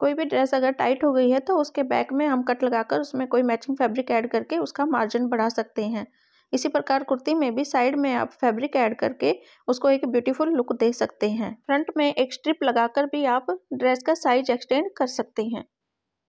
कोई भी ड्रेस अगर टाइट हो गई है तो उसके बैक में हम कट लगाकर उसमें कोई मैचिंग फैब्रिक ऐड करके उसका मार्जिन बढ़ा सकते हैं इसी प्रकार कुर्ती में भी साइड में आप फैब्रिक ऐड करके उसको एक ब्यूटीफुल लुक दे सकते हैं फ्रंट में एक स्ट्रिप लगाकर भी आप ड्रेस का साइज एक्सटेंड कर सकते हैं